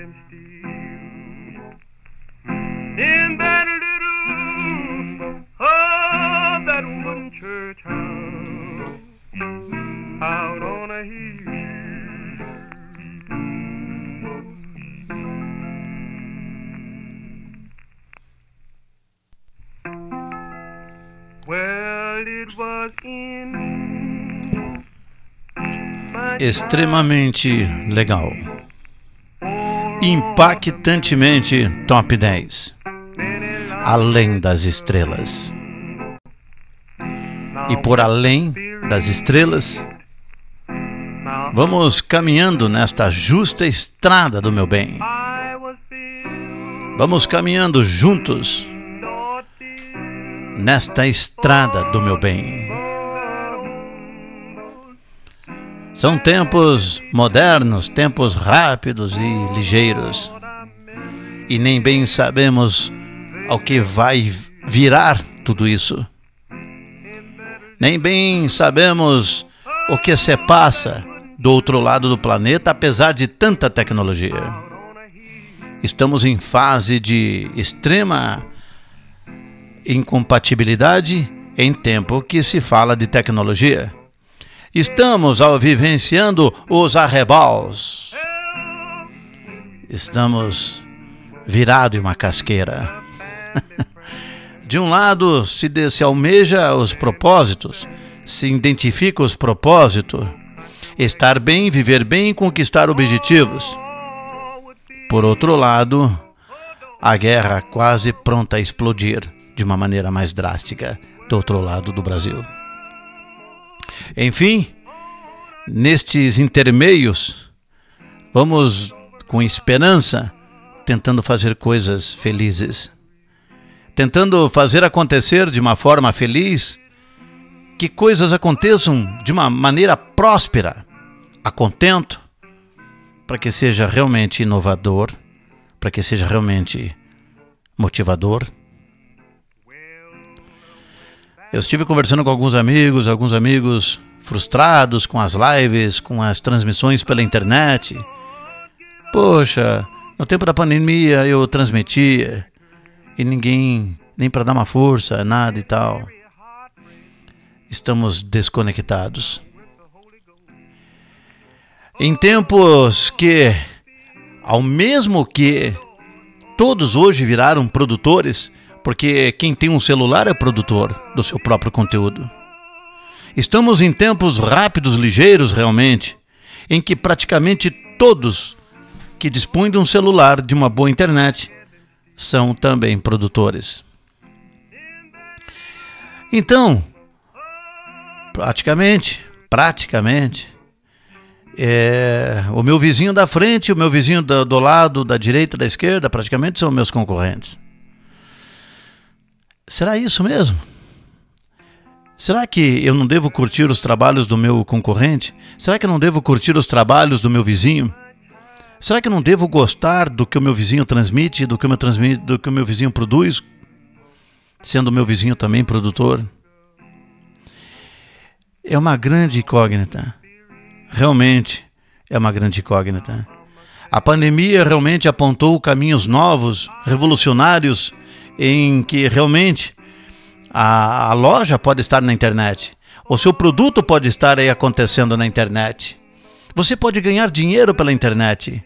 them In that little, oh, that wooden church house out on a hill. extremamente legal impactantemente top 10. Além das estrelas. E por além das estrelas, vamos caminhando nesta justa estrada do meu bem. Vamos caminhando juntos nesta estrada do meu bem. São tempos modernos, tempos rápidos e ligeiros. E nem bem sabemos ao que vai virar tudo isso. Nem bem sabemos o que se passa do outro lado do planeta, apesar de tanta tecnologia. Estamos em fase de extrema incompatibilidade em tempo que se fala de tecnologia. Estamos ao vivenciando os arrebaus. Estamos virado em uma casqueira. De um lado, se, de, se almeja os propósitos, se identifica os propósitos, estar bem, viver bem, conquistar objetivos. Por outro lado, a guerra quase pronta a explodir de uma maneira mais drástica do outro lado do Brasil. Enfim, nestes intermeios, vamos com esperança tentando fazer coisas felizes, tentando fazer acontecer de uma forma feliz, que coisas aconteçam de uma maneira próspera, a contento, para que seja realmente inovador, para que seja realmente motivador. Eu estive conversando com alguns amigos, alguns amigos frustrados com as lives, com as transmissões pela internet. Poxa, no tempo da pandemia eu transmitia e ninguém nem para dar uma força, nada e tal. Estamos desconectados. Em tempos que, ao mesmo que todos hoje viraram produtores, porque quem tem um celular é produtor do seu próprio conteúdo. Estamos em tempos rápidos, ligeiros realmente, em que praticamente todos que dispõem de um celular, de uma boa internet, são também produtores. Então, praticamente, praticamente, é, o meu vizinho da frente, o meu vizinho do, do lado, da direita, da esquerda, praticamente são meus concorrentes. Será isso mesmo? Será que eu não devo curtir os trabalhos do meu concorrente? Será que eu não devo curtir os trabalhos do meu vizinho? Será que eu não devo gostar do que o meu vizinho transmite, do que o meu, transmite, do que o meu vizinho produz, sendo o meu vizinho também produtor? É uma grande incógnita. Realmente é uma grande incógnita. A pandemia realmente apontou caminhos novos, revolucionários, em que realmente a, a loja pode estar na internet, o seu produto pode estar aí acontecendo na internet. Você pode ganhar dinheiro pela internet,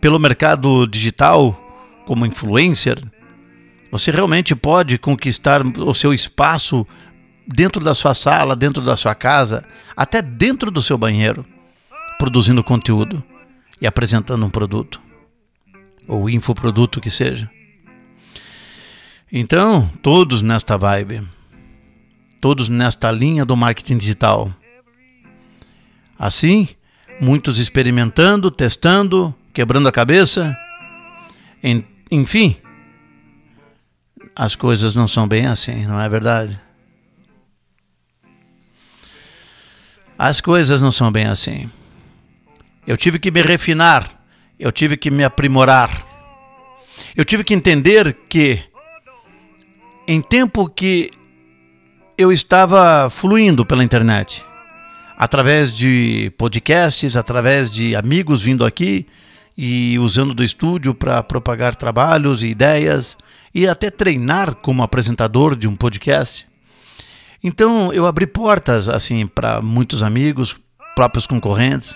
pelo mercado digital, como influencer. Você realmente pode conquistar o seu espaço dentro da sua sala, dentro da sua casa, até dentro do seu banheiro, produzindo conteúdo e apresentando um produto ou infoproduto que seja. Então, todos nesta vibe, todos nesta linha do marketing digital. Assim, muitos experimentando, testando, quebrando a cabeça. Enfim, as coisas não são bem assim, não é verdade? As coisas não são bem assim. Eu tive que me refinar, eu tive que me aprimorar. Eu tive que entender que em tempo que eu estava fluindo pela internet, através de podcasts, através de amigos vindo aqui e usando do estúdio para propagar trabalhos e ideias e até treinar como apresentador de um podcast. Então eu abri portas assim para muitos amigos, próprios concorrentes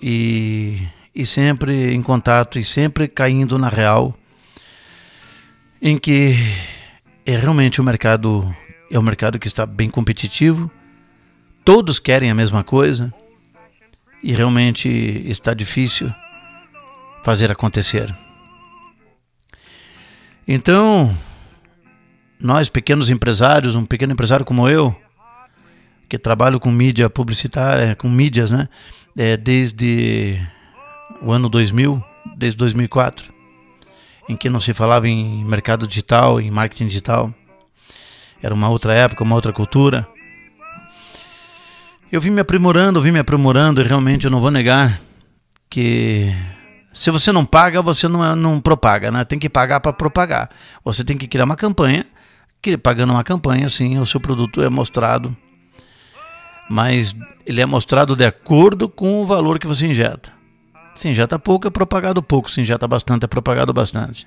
e, e sempre em contato e sempre caindo na real em que é realmente o mercado é um mercado que está bem competitivo, todos querem a mesma coisa e realmente está difícil fazer acontecer. Então, nós pequenos empresários, um pequeno empresário como eu, que trabalho com mídia publicitária, com mídias, né, é, desde o ano 2000, desde 2004, em que não se falava em mercado digital, em marketing digital. Era uma outra época, uma outra cultura. Eu vim me aprimorando, vim me aprimorando e realmente eu não vou negar que se você não paga, você não, é, não propaga, né? Tem que pagar para propagar. Você tem que criar uma campanha, que pagando uma campanha, sim, o seu produto é mostrado, mas ele é mostrado de acordo com o valor que você injeta. Se injeta pouco, é propagado pouco. Se injeta bastante, é propagado bastante.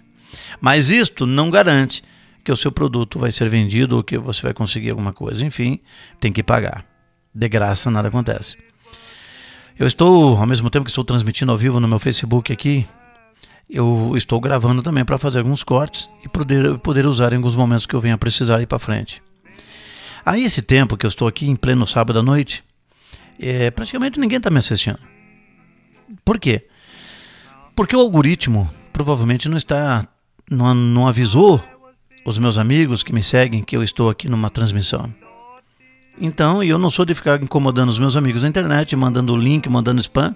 Mas isto não garante que o seu produto vai ser vendido ou que você vai conseguir alguma coisa. Enfim, tem que pagar. De graça nada acontece. Eu estou, ao mesmo tempo que estou transmitindo ao vivo no meu Facebook aqui, eu estou gravando também para fazer alguns cortes e poder, poder usar em alguns momentos que eu venha precisar ir para frente. Aí esse tempo que eu estou aqui em pleno sábado à noite, é, praticamente ninguém está me assistindo. Por quê? Porque o algoritmo provavelmente não está. não, não avisou os meus amigos que me seguem que eu estou aqui numa transmissão. Então, eu não sou de ficar incomodando os meus amigos na internet, mandando link, mandando spam,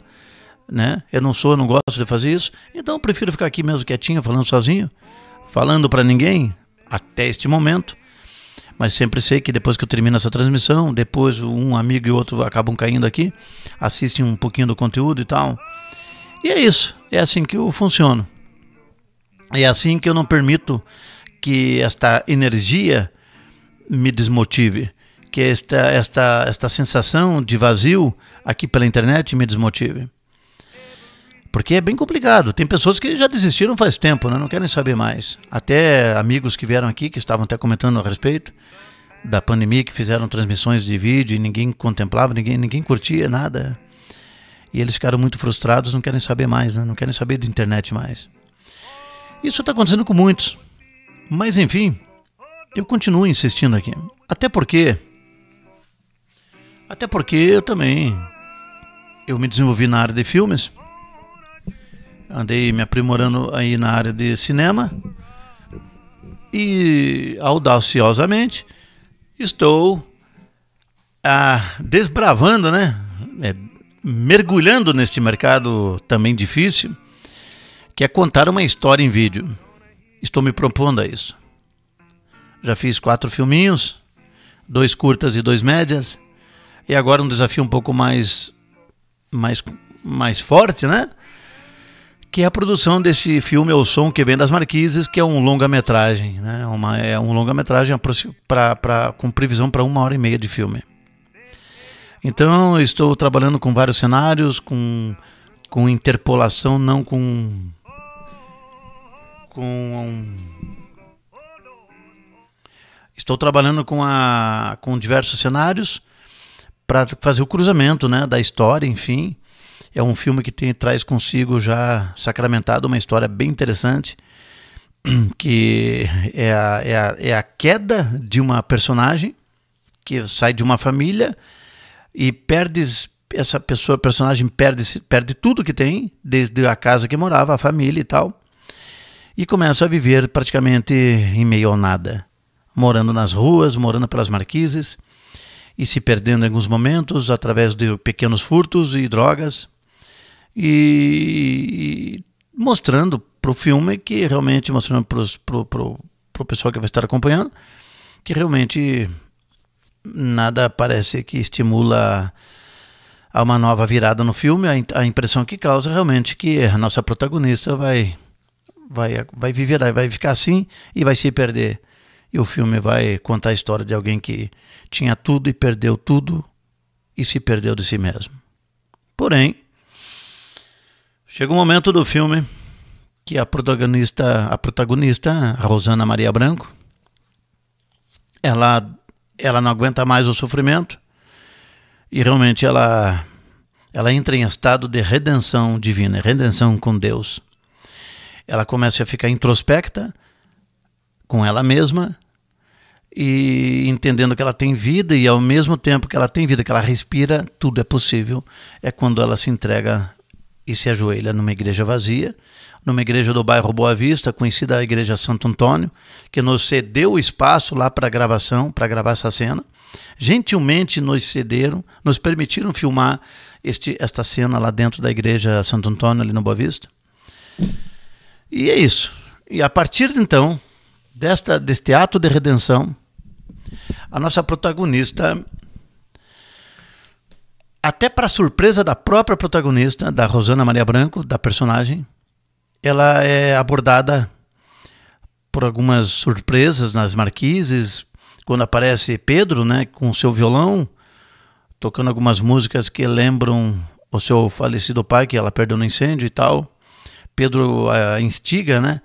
né? Eu não sou, não gosto de fazer isso. Então, eu prefiro ficar aqui mesmo quietinho, falando sozinho, falando para ninguém até este momento mas sempre sei que depois que eu termino essa transmissão, depois um amigo e outro acabam caindo aqui, assistem um pouquinho do conteúdo e tal. E é isso, é assim que eu funciono. É assim que eu não permito que esta energia me desmotive, que esta, esta, esta sensação de vazio aqui pela internet me desmotive. Porque é bem complicado. Tem pessoas que já desistiram faz tempo, né? não querem saber mais. Até amigos que vieram aqui, que estavam até comentando a respeito da pandemia, que fizeram transmissões de vídeo e ninguém contemplava, ninguém, ninguém curtia nada. E eles ficaram muito frustrados, não querem saber mais, né? não querem saber de internet mais. Isso está acontecendo com muitos. Mas enfim, eu continuo insistindo aqui. Até porque. Até porque eu também. Eu me desenvolvi na área de filmes andei me aprimorando aí na área de cinema e audaciosamente estou ah, desbravando, né? É, mergulhando neste mercado também difícil, que é contar uma história em vídeo. Estou me propondo a isso. Já fiz quatro filminhos, dois curtas e dois médias, e agora um desafio um pouco mais mais mais forte, né? que é a produção desse filme O Som que Vem das Marquises, que é um longa-metragem, né? Uma, é um longa-metragem com previsão para uma hora e meia de filme. Então, estou trabalhando com vários cenários, com, com interpolação, não com. com. Estou trabalhando com, a, com diversos cenários para fazer o cruzamento né, da história, enfim é um filme que tem, traz consigo já sacramentado uma história bem interessante, que é a, é a, é a queda de uma personagem que sai de uma família e perde essa pessoa, personagem perde perde tudo que tem, desde a casa que morava, a família e tal, e começa a viver praticamente em meio ao nada, morando nas ruas, morando pelas marquises e se perdendo em alguns momentos através de pequenos furtos e drogas e, e mostrando para o filme que realmente, mostrando para o pessoal que vai estar acompanhando, que realmente nada parece que estimula a uma nova virada no filme. A, a impressão que causa realmente que a nossa protagonista vai vai, vai viver, vai ficar assim e vai se perder. E o filme vai contar a história de alguém que tinha tudo e perdeu tudo e se perdeu de si mesmo. Porém, Chega o um momento do filme que a protagonista, a protagonista, a Rosana Maria Branco, ela ela não aguenta mais o sofrimento e realmente ela ela entra em estado de redenção divina, redenção com Deus. Ela começa a ficar introspecta com ela mesma e entendendo que ela tem vida e ao mesmo tempo que ela tem vida, que ela respira, tudo é possível. É quando ela se entrega e se ajoelha numa igreja vazia, numa igreja do bairro Boa Vista, conhecida a Igreja Santo Antônio, que nos cedeu o espaço lá para gravação, para gravar essa cena. Gentilmente nos cederam, nos permitiram filmar este, esta cena lá dentro da Igreja Santo Antônio, ali no Boa Vista. E é isso. E a partir de então, desta, deste ato de redenção, a nossa protagonista até para surpresa da própria protagonista, da Rosana Maria Branco, da personagem, ela é abordada por algumas surpresas nas marquises, quando aparece Pedro, né, com seu violão, tocando algumas músicas que lembram o seu falecido pai que ela perdeu no incêndio e tal. Pedro a instiga, né,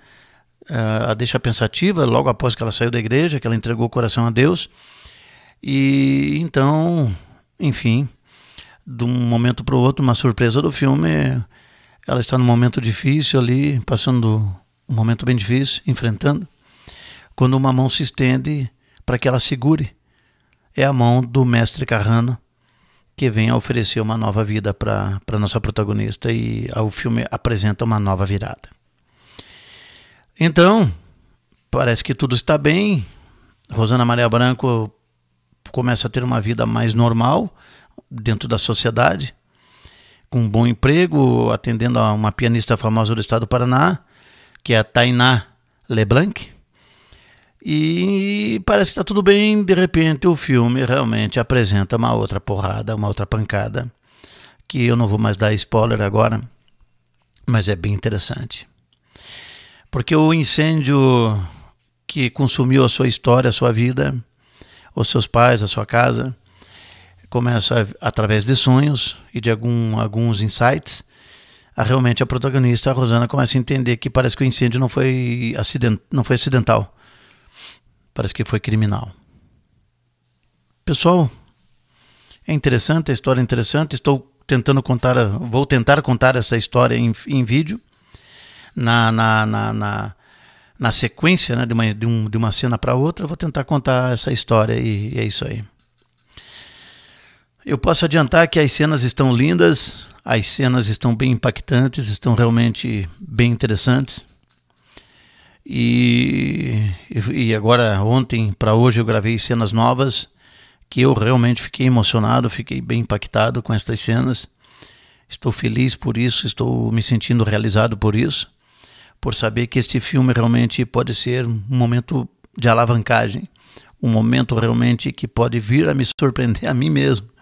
a deixa pensativa logo após que ela saiu da igreja, que ela entregou o coração a Deus. E então, enfim, de um momento para o outro, uma surpresa do filme. Ela está num momento difícil ali, passando um momento bem difícil, enfrentando. Quando uma mão se estende para que ela segure, é a mão do mestre Carrano que vem a oferecer uma nova vida para a nossa protagonista e o filme apresenta uma nova virada. Então, parece que tudo está bem. Rosana Maria Branco começa a ter uma vida mais normal, dentro da sociedade, com um bom emprego, atendendo a uma pianista famosa do estado do Paraná, que é a Tainá Leblanc. E parece que está tudo bem, de repente o filme realmente apresenta uma outra porrada, uma outra pancada, que eu não vou mais dar spoiler agora, mas é bem interessante. Porque o incêndio que consumiu a sua história, a sua vida, os seus pais, a sua casa, começa através de sonhos e de algum, alguns insights, a, realmente a protagonista, a Rosana, começa a entender que parece que o incêndio não foi, acident, não foi acidental, parece que foi criminal. Pessoal, é interessante, a história é interessante, estou tentando contar, vou tentar contar essa história em, em vídeo, na, na, na, na, na sequência né, de, uma, de, um, de uma cena para outra, vou tentar contar essa história e, e é isso aí. Eu posso adiantar que as cenas estão lindas, as cenas estão bem impactantes, estão realmente bem interessantes. E, e agora, ontem para hoje, eu gravei cenas novas que eu realmente fiquei emocionado, fiquei bem impactado com estas cenas. Estou feliz por isso, estou me sentindo realizado por isso, por saber que este filme realmente pode ser um momento de alavancagem, um momento realmente que pode vir a me surpreender a mim mesmo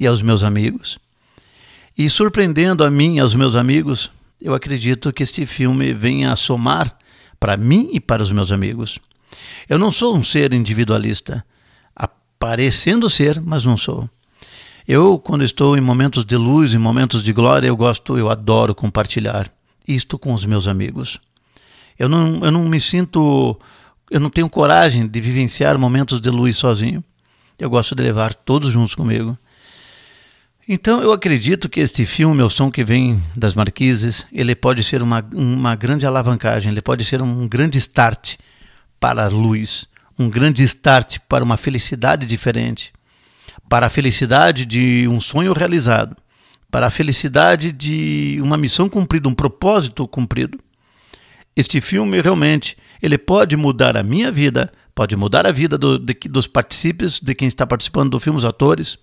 e aos meus amigos. E surpreendendo a mim e aos meus amigos, eu acredito que este filme venha a somar para mim e para os meus amigos. Eu não sou um ser individualista, aparecendo ser, mas não sou. Eu, quando estou em momentos de luz, em momentos de glória, eu gosto, eu adoro compartilhar isto com os meus amigos. Eu não, eu não me sinto, eu não tenho coragem de vivenciar momentos de luz sozinho. Eu gosto de levar todos juntos comigo. Então eu acredito que este filme, o som que vem das marquises, ele pode ser uma, uma grande alavancagem, ele pode ser um grande start para a luz, um grande start para uma felicidade diferente, para a felicidade de um sonho realizado, para a felicidade de uma missão cumprida, um propósito cumprido. Este filme realmente ele pode mudar a minha vida, pode mudar a vida do, de, dos participes, de quem está participando do filme, os atores.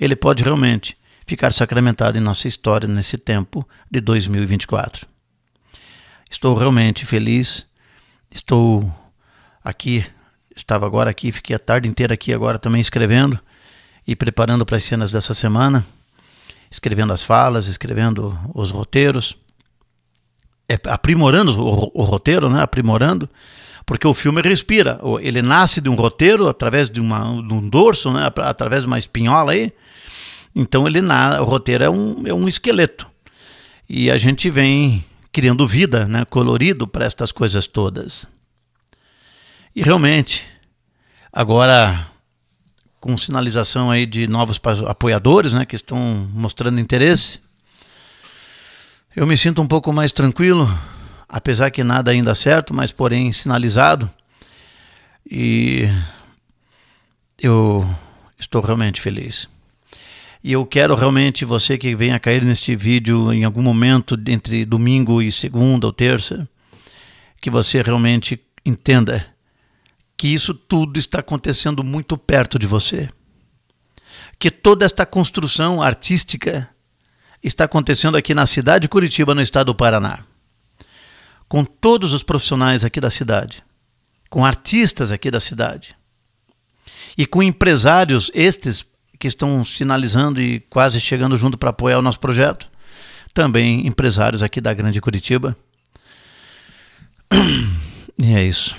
Ele pode realmente ficar sacramentado em nossa história nesse tempo de 2024. Estou realmente feliz, estou aqui, estava agora aqui, fiquei a tarde inteira aqui agora também escrevendo e preparando para as cenas dessa semana, escrevendo as falas, escrevendo os roteiros, é, aprimorando o, o roteiro, né? aprimorando, porque o filme respira, ele nasce de um roteiro através de, uma, de um dorso, né? através de uma espinhola aí, então ele na, o roteiro é um, é um esqueleto. E a gente vem criando vida, né, colorido para estas coisas todas. E realmente, agora com sinalização aí de novos apoiadores, né, que estão mostrando interesse, eu me sinto um pouco mais tranquilo, apesar que nada ainda certo, mas porém sinalizado. E eu estou realmente feliz. E eu quero realmente você que venha cair neste vídeo em algum momento entre domingo e segunda ou terça, que você realmente entenda que isso tudo está acontecendo muito perto de você. Que toda esta construção artística está acontecendo aqui na cidade de Curitiba, no estado do Paraná. Com todos os profissionais aqui da cidade, com artistas aqui da cidade e com empresários, estes que estão sinalizando e quase chegando junto para apoiar o nosso projeto. Também empresários aqui da Grande Curitiba. E é isso.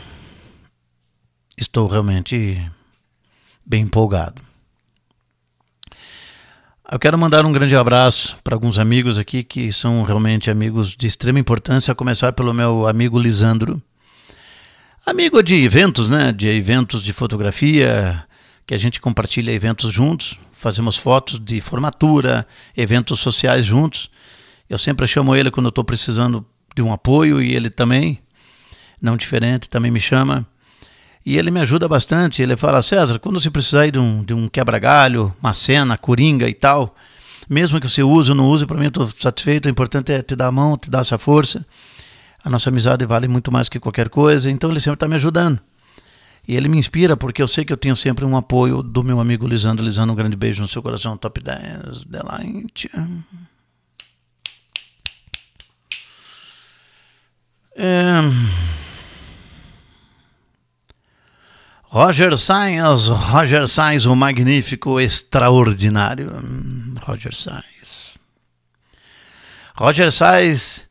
Estou realmente bem empolgado. Eu quero mandar um grande abraço para alguns amigos aqui que são realmente amigos de extrema importância, a começar pelo meu amigo Lisandro. Amigo de eventos, né? De eventos de fotografia, que a gente compartilha eventos juntos, fazemos fotos de formatura, eventos sociais juntos. Eu sempre chamo ele quando estou precisando de um apoio e ele também, não diferente, também me chama. E ele me ajuda bastante. Ele fala: César, quando você precisar de um, de um quebra-galho, uma cena, coringa e tal, mesmo que você use ou não use, para mim eu estou satisfeito. O importante é te dar a mão, te dar essa força. A nossa amizade vale muito mais que qualquer coisa. Então ele sempre está me ajudando. E ele me inspira porque eu sei que eu tenho sempre um apoio do meu amigo Lisandro. Lisandro, um grande beijo no seu coração. Top 10, Delight. É... Roger Sainz, Roger Sainz, o magnífico, extraordinário. Roger Sainz. Roger Sainz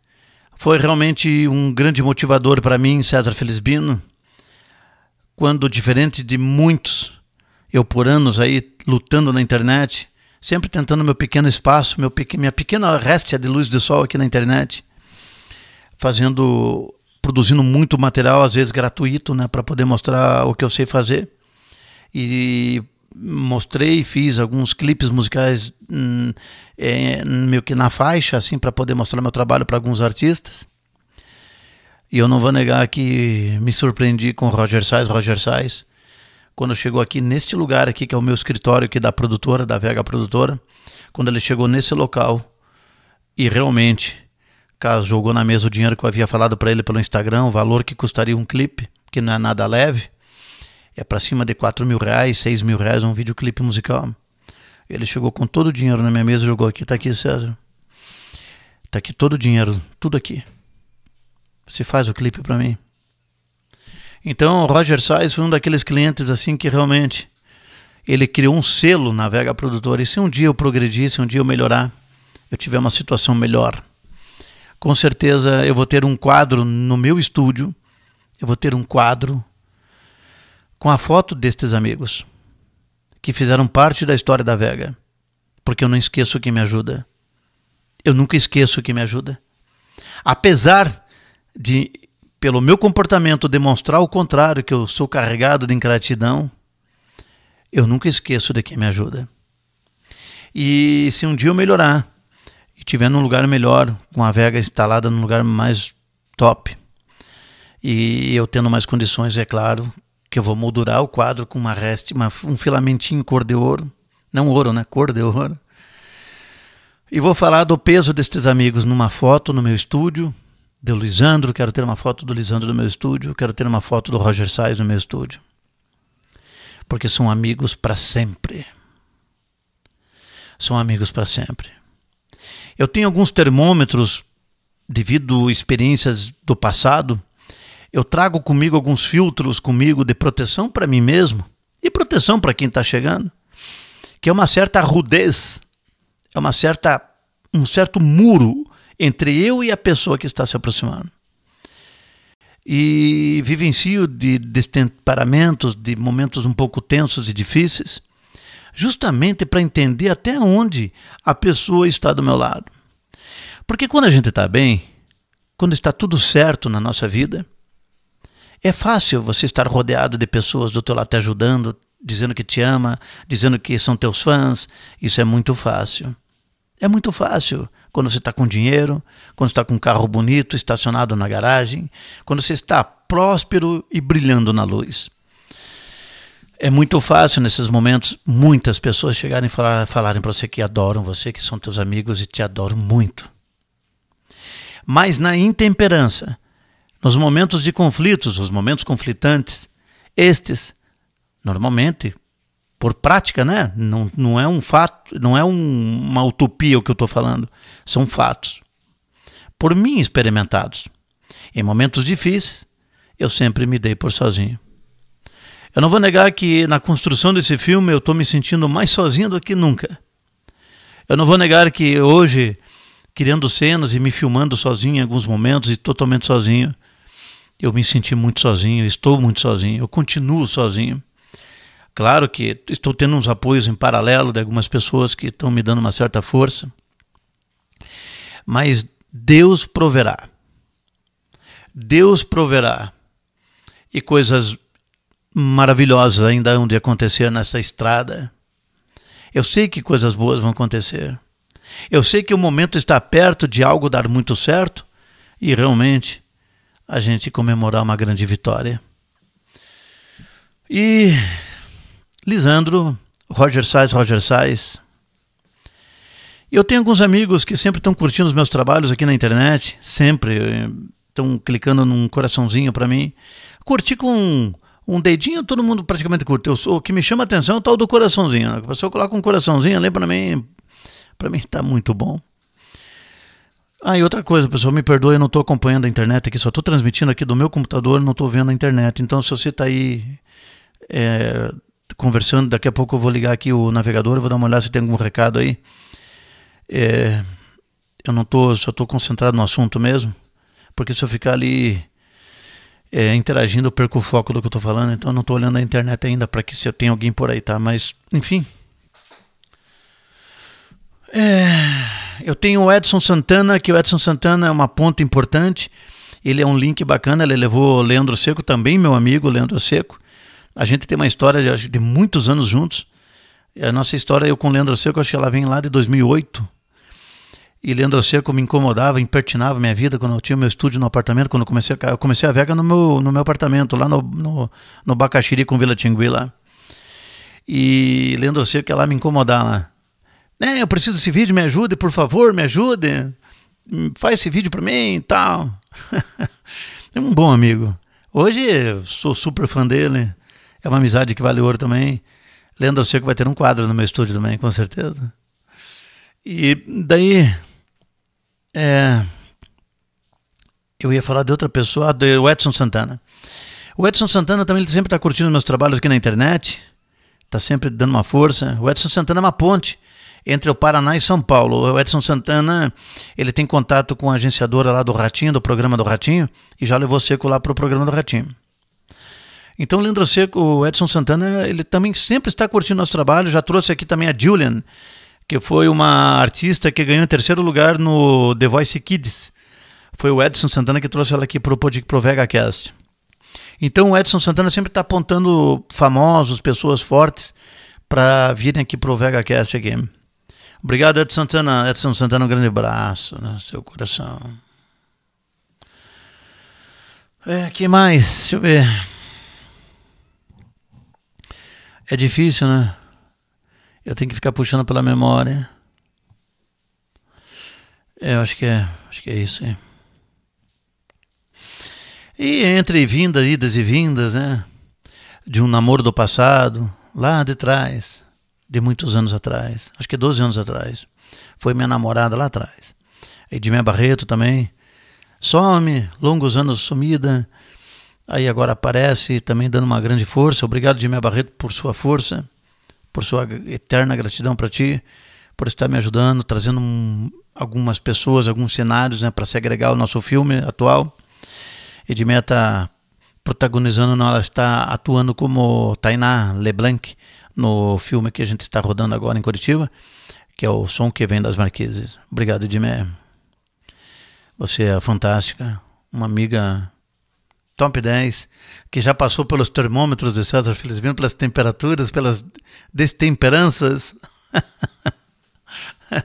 foi realmente um grande motivador para mim, César Felizbino quando, diferente de muitos, eu por anos aí lutando na internet, sempre tentando meu pequeno espaço, meu pequ minha pequena réstia de luz de sol aqui na internet, fazendo, produzindo muito material, às vezes gratuito, né, para poder mostrar o que eu sei fazer. E mostrei, fiz alguns clipes musicais hum, é, meio que na faixa, assim, para poder mostrar meu trabalho para alguns artistas. E eu não vou negar que me surpreendi com Roger Sais, Roger Sais, quando chegou aqui neste lugar aqui, que é o meu escritório aqui é da produtora, da Vega Produtora, quando ele chegou nesse local e realmente cara, jogou na mesa o dinheiro que eu havia falado para ele pelo Instagram, o valor que custaria um clipe, que não é nada leve, é para cima de 4 mil reais, 6 mil reais um videoclipe musical. Ele chegou com todo o dinheiro na minha mesa, jogou aqui, tá aqui, César. Tá aqui todo o dinheiro, tudo aqui. Você faz o clipe para mim. Então, o Roger Sais foi um daqueles clientes assim que realmente ele criou um selo na Vega Produtora. E se um dia eu progredir, se um dia eu melhorar, eu tiver uma situação melhor, com certeza eu vou ter um quadro no meu estúdio, eu vou ter um quadro com a foto destes amigos que fizeram parte da história da Vega, porque eu não esqueço quem me ajuda. Eu nunca esqueço quem me ajuda. Apesar de, pelo meu comportamento, demonstrar o contrário, que eu sou carregado de ingratidão, eu nunca esqueço de quem me ajuda. E se um dia eu melhorar e tiver num lugar melhor, com a vega instalada num lugar mais top, e eu tendo mais condições, é claro, que eu vou moldurar o quadro com uma reste, uma, um filamentinho cor de ouro, não ouro, né? Cor de ouro. E vou falar do peso destes amigos numa foto no meu estúdio, do Lisandro, quero ter uma foto do Lisandro no meu estúdio, quero ter uma foto do Roger Sais no meu estúdio. Porque são amigos para sempre. São amigos para sempre. Eu tenho alguns termômetros, devido a experiências do passado, eu trago comigo alguns filtros comigo de proteção para mim mesmo e proteção para quem está chegando, que é uma certa rudez, é uma certa um certo muro entre eu e a pessoa que está se aproximando. E vivencio de destemperamentos, de momentos um pouco tensos e difíceis, justamente para entender até onde a pessoa está do meu lado. Porque quando a gente está bem, quando está tudo certo na nossa vida, é fácil você estar rodeado de pessoas do teu lado te ajudando, dizendo que te ama, dizendo que são teus fãs. Isso é muito fácil. É muito fácil quando você está com dinheiro, quando está com um carro bonito estacionado na garagem, quando você está próspero e brilhando na luz. É muito fácil nesses momentos muitas pessoas chegarem e falar, falarem para você que adoram você, que são teus amigos e te adoram muito. Mas na intemperança, nos momentos de conflitos, os momentos conflitantes, estes normalmente por prática, né? Não, não é um fato, não é um, uma utopia o que eu estou falando. São fatos. Por mim experimentados. Em momentos difíceis, eu sempre me dei por sozinho. Eu não vou negar que na construção desse filme eu estou me sentindo mais sozinho do que nunca. Eu não vou negar que hoje, criando cenas e me filmando sozinho em alguns momentos e totalmente sozinho, eu me senti muito sozinho, estou muito sozinho, eu continuo sozinho. Claro que estou tendo uns apoios em paralelo de algumas pessoas que estão me dando uma certa força. Mas Deus proverá. Deus proverá. E coisas maravilhosas ainda hão de acontecer nessa estrada. Eu sei que coisas boas vão acontecer. Eu sei que o momento está perto de algo dar muito certo e realmente a gente comemorar uma grande vitória. E Lisandro, Roger Sais, Roger Sais. Eu tenho alguns amigos que sempre estão curtindo os meus trabalhos aqui na internet, sempre estão eh, clicando num coraçãozinho para mim. Curti com um dedinho, todo mundo praticamente curte. Eu, o que me chama a atenção é o tal do coraçãozinho. Né? A pessoa coloca um coraçãozinho ali para mim, para mim está muito bom. Ah, e outra coisa, pessoal, me perdoe, eu não estou acompanhando a internet aqui, só estou transmitindo aqui do meu computador, não estou vendo a internet. Então, se você está aí é, conversando. Daqui a pouco eu vou ligar aqui o navegador, vou dar uma olhada se tem algum recado aí. É, eu não tô, só estou concentrado no assunto mesmo, porque se eu ficar ali é, interagindo, eu perco o foco do que eu estou falando, então eu não estou olhando a internet ainda para que se eu tenho alguém por aí, tá? Mas, enfim. É, eu tenho o Edson Santana, que o Edson Santana é uma ponta importante. Ele é um link bacana, ele levou o Leandro Seco também, meu amigo Leandro Seco. A gente tem uma história de, de muitos anos juntos. A nossa história, eu com o Leandro Seco, acho que ela vem lá de 2008. E Leandro Seco me incomodava, impertinava minha vida quando eu tinha meu estúdio no apartamento, quando eu comecei a, eu comecei a vega no meu, no meu apartamento, lá no, no, no Bacaxiri com Vila Tingui lá. E Leandro Seco ia lá me incomodar lá. Né, eu preciso desse vídeo, me ajude, por favor, me ajude. Faz esse vídeo para mim e tal. é um bom amigo. Hoje sou super fã dele. É uma amizade que vale ouro também. Lenda Seco vai ter um quadro no meu estúdio também, com certeza. E daí. É, eu ia falar de outra pessoa, do Edson Santana. O Edson Santana também sempre está curtindo meus trabalhos aqui na internet, está sempre dando uma força. O Edson Santana é uma ponte entre o Paraná e São Paulo. O Edson Santana ele tem contato com a agenciadora lá do Ratinho, do programa do Ratinho, e já levou seco lá para o programa do Ratinho. Então, Leandro Seco, o Edson Santana, ele também sempre está curtindo nosso trabalho. Já trouxe aqui também a Julian, que foi uma artista que ganhou em terceiro lugar no The Voice Kids. Foi o Edson Santana que trouxe ela aqui para o pro VegaCast. Então, o Edson Santana sempre está apontando famosos, pessoas fortes, para virem aqui para o VegaCast aqui. Obrigado, Edson Santana. Edson Santana, um grande abraço no né, seu coração. É, que mais? Deixa eu ver. É difícil, né? Eu tenho que ficar puxando pela memória. É, eu acho que é, acho que é isso. Hein? E entre vindas, idas e vindas, né? De um namoro do passado, lá de trás, de muitos anos atrás, acho que 12 é anos atrás. Foi minha namorada lá atrás. Edmé Barreto também. Some, longos anos sumida. Aí agora aparece também dando uma grande força. Obrigado, Jimé Barreto, por sua força, por sua eterna gratidão para ti, por estar me ajudando, trazendo um, algumas pessoas, alguns cenários né, para se agregar ao nosso filme atual. Edmé está protagonizando, não, ela está atuando como Tainá Leblanc no filme que a gente está rodando agora em Curitiba, que é o Som que Vem das Marquises. Obrigado, Edmé. Você é fantástica, uma amiga top 10, que já passou pelos termômetros de César Felizmente, pelas temperaturas, pelas destemperanças.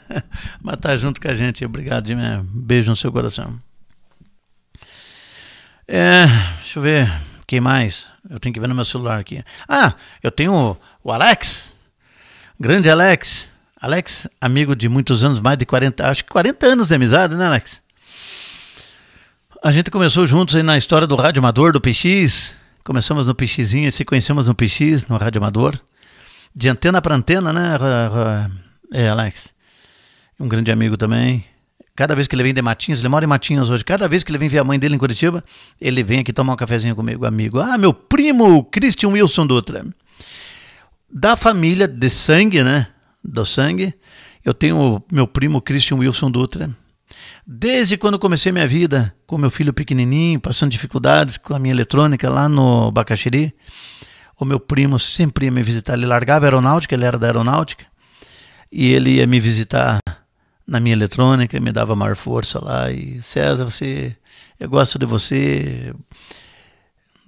Mas tá junto com a gente. Obrigado, Jimmy. Beijo no seu coração. É, deixa eu ver. Quem mais? Eu tenho que ver no meu celular aqui. Ah, eu tenho o Alex. Grande Alex. Alex, amigo de muitos anos, mais de 40, acho que 40 anos de amizade, né, Alex? A gente começou juntos aí na história do rádio amador do PX. Começamos no PXinha, se conhecemos no PX, no rádio amador. De antena para antena, né, é, Alex? Um grande amigo também. Cada vez que ele vem de Matinhos, ele mora em Matinhos hoje, cada vez que ele vem ver a mãe dele em Curitiba, ele vem aqui tomar um cafezinho comigo, amigo. Ah, meu primo Christian Wilson Dutra. Da família de sangue, né? Do sangue, eu tenho o meu primo Christian Wilson Dutra, Desde quando comecei minha vida com meu filho pequenininho, passando dificuldades com a minha eletrônica lá no Bacaxiri, o meu primo sempre ia me visitar. Ele largava a aeronáutica, ele era da aeronáutica, e ele ia me visitar na minha eletrônica, me dava maior força lá. E César, você, eu gosto de você,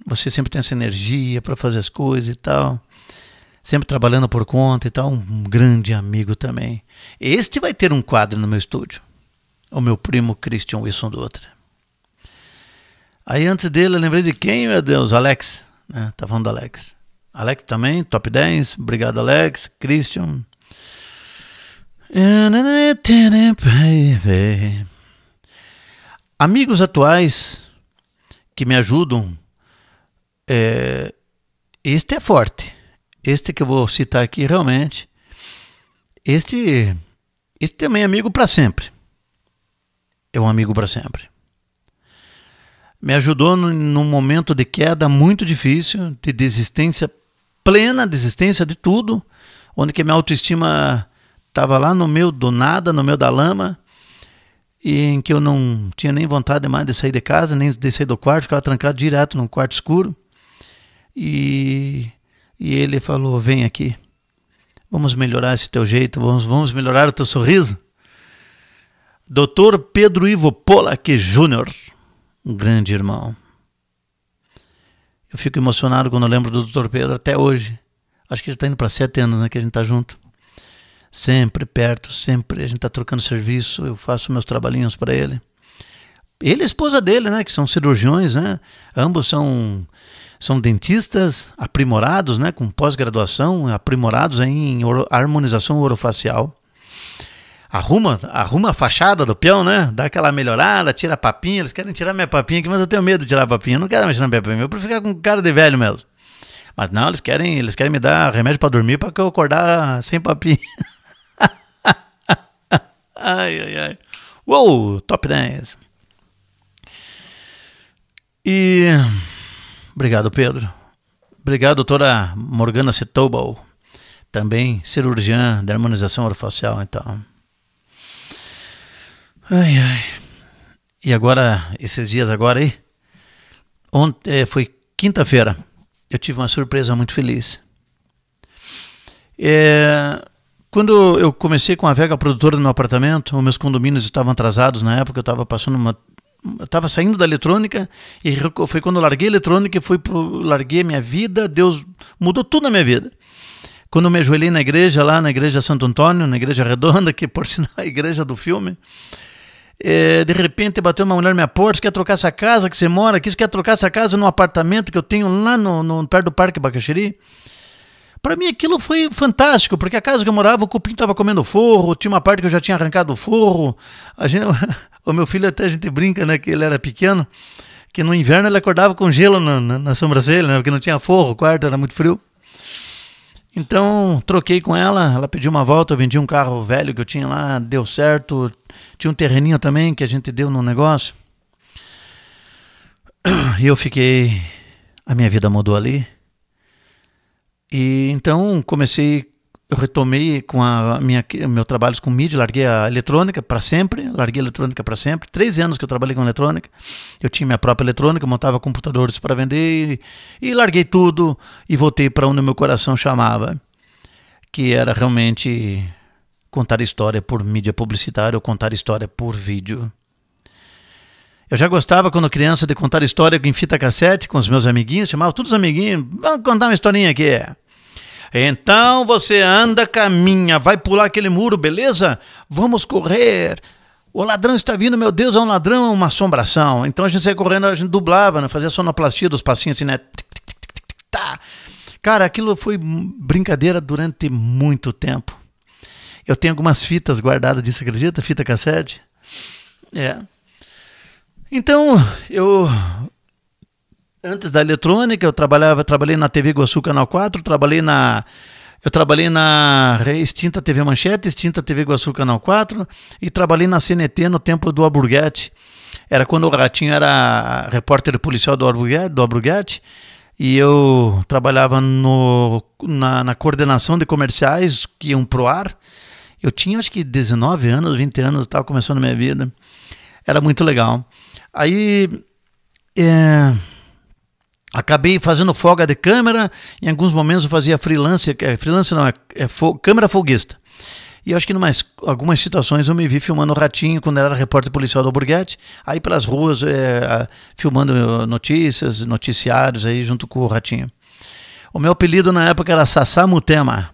você sempre tem essa energia para fazer as coisas e tal. Sempre trabalhando por conta e tal, um grande amigo também. Este vai ter um quadro no meu estúdio o meu primo Christian Wilson Dutra. Aí antes dele eu lembrei de quem, meu Deus, Alex, né? Tá falando do Alex. Alex também, top 10, obrigado Alex, Christian. Amigos atuais que me ajudam, é, este é forte. Este que eu vou citar aqui realmente, este, este também é amigo para sempre é um amigo para sempre. Me ajudou no, num momento de queda muito difícil, de desistência, plena desistência de tudo, onde que minha autoestima estava lá no meio do nada, no meio da lama, e em que eu não tinha nem vontade mais de sair de casa, nem de sair do quarto, ficava trancado direto num quarto escuro. E, e ele falou: Vem aqui, vamos melhorar esse teu jeito, vamos, vamos melhorar o teu sorriso. Doutor Pedro Ivo Polak Jr., um grande irmão. Eu fico emocionado quando eu lembro do Doutor Pedro até hoje. Acho que ele está indo para sete anos né, que a gente está junto. Sempre perto, sempre. A gente está trocando serviço, eu faço meus trabalhinhos para ele. Ele e a esposa dele, né, que são cirurgiões, né? Ambos são são dentistas aprimorados, né, com pós-graduação, aprimorados em harmonização orofacial arruma, arruma a fachada do peão, né? Dá aquela melhorada, tira a papinha. Eles querem tirar minha papinha aqui, mas eu tenho medo de tirar a papinha. Eu não quero mais tirar minha papinha, eu prefiro ficar com cara de velho mesmo. Mas não, eles querem, eles querem me dar remédio para dormir para que eu acordar sem papinha. ai, ai, ai. Uou, top 10. E obrigado, Pedro. Obrigado, doutora Morgana Setobal, também cirurgiã de harmonização orofacial, então. Ai, ai. E agora, esses dias agora aí? Ontem, é, foi quinta-feira. Eu tive uma surpresa muito feliz. É, quando eu comecei com a Vega produtora no meu apartamento, meus condomínios estavam atrasados na época, eu estava passando uma estava saindo da eletrônica e foi quando eu larguei a eletrônica e fui pro, larguei a minha vida, Deus mudou tudo na minha vida. Quando eu me ajoelhei na igreja lá, na igreja Santo Antônio, na igreja Redonda, que por sinal é a igreja do filme, é, de repente bateu uma mulher na minha porta, você quer trocar essa casa que você mora aqui, você quer trocar essa casa num apartamento que eu tenho lá no, no perto do Parque Bacaxiri? Para mim aquilo foi fantástico, porque a casa que eu morava, o cupim estava comendo forro, tinha uma parte que eu já tinha arrancado o forro. Gente, o meu filho até a gente brinca, né, que ele era pequeno, que no inverno ele acordava com gelo na, na, na sobrancelha, né, porque não tinha forro, o quarto era muito frio. Então, troquei com ela, ela pediu uma volta, eu vendi um carro velho que eu tinha lá, deu certo. Tinha um terreninho também que a gente deu no negócio. E eu fiquei. A minha vida mudou ali. E então comecei eu retomei com a minha meu trabalho com mídia, larguei a eletrônica para sempre, larguei a eletrônica para sempre. Três anos que eu trabalhei com eletrônica, eu tinha minha própria eletrônica, montava computadores para vender e, e, larguei tudo e voltei para onde meu coração chamava, que era realmente contar história por mídia publicitária ou contar história por vídeo. Eu já gostava, quando criança, de contar história em fita cassete com os meus amiguinhos, chamava todos os amiguinhos, vamos ah, contar uma historinha aqui. Então você anda, caminha, vai pular aquele muro, beleza? Vamos correr. O ladrão está vindo, meu Deus, é um ladrão, é uma assombração. Então a gente saía correndo, a gente dublava, né? fazia sonoplastia dos passinhos assim, né? Tá. Cara, aquilo foi brincadeira durante muito tempo. Eu tenho algumas fitas guardadas disso, acredita? Fita cassete? É. Então, eu Antes da eletrônica, eu trabalhava, trabalhei na TV Iguaçu Canal 4, trabalhei na eu trabalhei na extinta TV Manchete, extinta TV Iguaçu Canal 4 e trabalhei na CNT no tempo do Aburguete. Era quando o Ratinho era repórter policial do Aburguete, do Alburguete e eu trabalhava no, na, na, coordenação de comerciais que iam pro ar. Eu tinha acho que 19 anos, 20 anos, estava começando a minha vida. Era muito legal. Aí. É Acabei fazendo folga de câmera, em alguns momentos eu fazia freelance, é, freelance não, é, é fo, câmera foguista. E acho que em algumas situações eu me vi filmando o Ratinho quando era repórter policial do Alburguete, aí pelas ruas é, filmando eh, notícias, noticiários aí junto com o Ratinho. O meu apelido na época era Sassá Mutema.